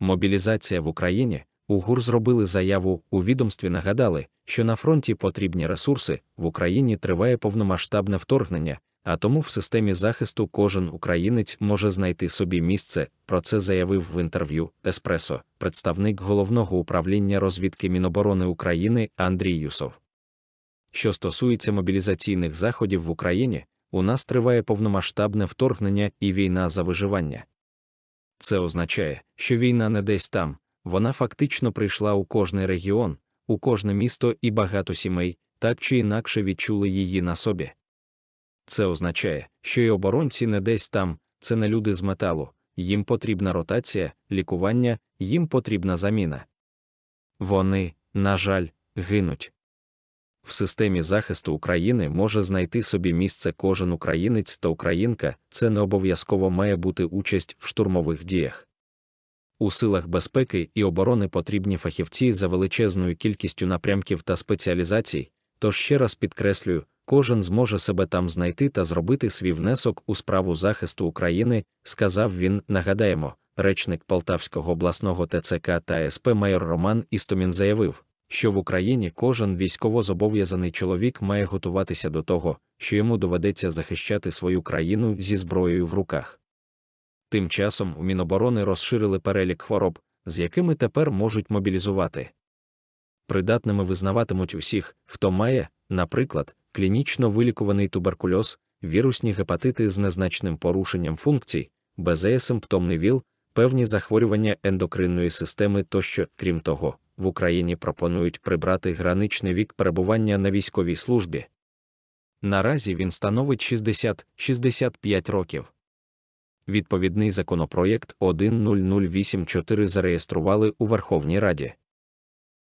мобілізація в Україні, у ГУР зробили заяву, у відомстві нагадали, що на фронті потрібні ресурси, в Україні триває повномасштабне вторгнення, а тому в системі захисту кожен українець може знайти собі місце. Про це заявив в інтерв'ю Еспресо, представник головного управління розвідки Міноборони України Андрій Юсов. Що стосується мобілізаційних заходів в Україні, у нас триває повномасштабне вторгнення і війна за виживання. Це означає, що війна не десь там, вона фактично прийшла у кожний регіон, у кожне місто і багато сімей, так чи інакше відчули її на собі. Це означає, що й оборонці не десь там, це не люди з металу, їм потрібна ротація, лікування, їм потрібна заміна. Вони, на жаль, гинуть в системі захисту України може знайти собі місце кожен українець та українка, це не обов'язково має бути участь в штурмових діях. У силах безпеки і оборони потрібні фахівці за величезною кількістю напрямків та спеціалізацій, тож ще раз підкреслюю, кожен зможе себе там знайти та зробити свій внесок у справу захисту України, сказав він, нагадаємо, речник Полтавського обласного ТЦК та СП майор Роман Істомін заявив що в Україні кожен військовозобов'язаний чоловік має готуватися до того, що йому доведеться захищати свою країну зі зброєю в руках. Тим часом у Міноборони розширили перелік хвороб, з якими тепер можуть мобілізувати. Придатними визнаватимуть усіх, хто має, наприклад, клінічно вилікуваний туберкульоз, вірусні гепатити з незначним порушенням функцій, безеєсимптомний ВІЛ, певні захворювання ендокринної системи тощо, крім того, в Україні пропонують прибрати граничний вік перебування на військовій службі. Наразі він становить 60-65 років. Відповідний законопроєкт 10084 зареєстрували у Верховній Раді.